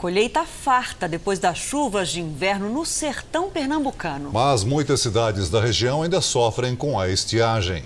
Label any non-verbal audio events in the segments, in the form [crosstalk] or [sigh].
colheita farta depois das chuvas de inverno no sertão pernambucano. Mas muitas cidades da região ainda sofrem com a estiagem.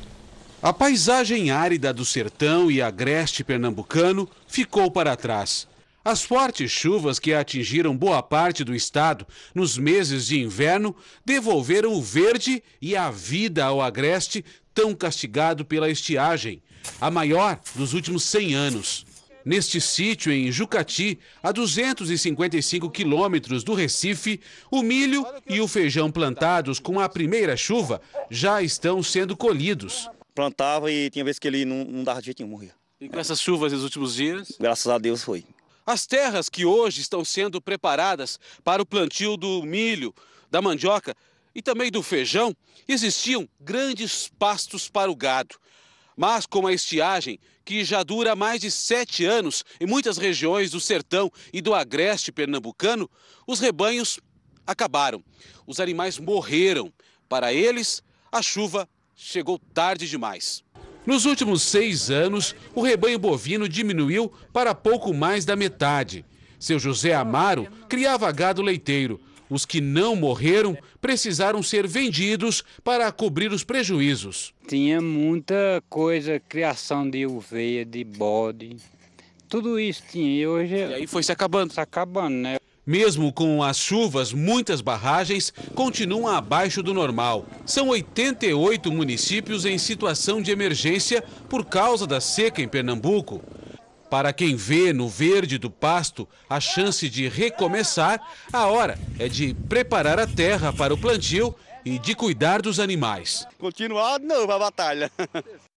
A paisagem árida do sertão e agreste pernambucano ficou para trás. As fortes chuvas que atingiram boa parte do estado nos meses de inverno devolveram o verde e a vida ao agreste tão castigado pela estiagem, a maior dos últimos 100 anos. Neste sítio em Jucati, a 255 quilômetros do Recife, o milho e o feijão plantados com a primeira chuva já estão sendo colhidos. Plantava e tinha vezes que ele não, não dava jeito e morria. E com essas chuvas nos últimos dias? Graças a Deus foi. As terras que hoje estão sendo preparadas para o plantio do milho, da mandioca e também do feijão, existiam grandes pastos para o gado. Mas com a estiagem, que já dura mais de sete anos em muitas regiões do sertão e do agreste pernambucano, os rebanhos acabaram. Os animais morreram. Para eles, a chuva chegou tarde demais. Nos últimos seis anos, o rebanho bovino diminuiu para pouco mais da metade. Seu José Amaro criava gado leiteiro os que não morreram precisaram ser vendidos para cobrir os prejuízos. Tinha muita coisa, criação de uveia, de bode, tudo isso tinha. E hoje. E aí foi se acabando. Se acabando, né? Mesmo com as chuvas, muitas barragens continuam abaixo do normal. São 88 municípios em situação de emergência por causa da seca em Pernambuco. Para quem vê no verde do pasto a chance de recomeçar, a hora é de preparar a terra para o plantio e de cuidar dos animais. Continuar, não, a batalha. [laughs]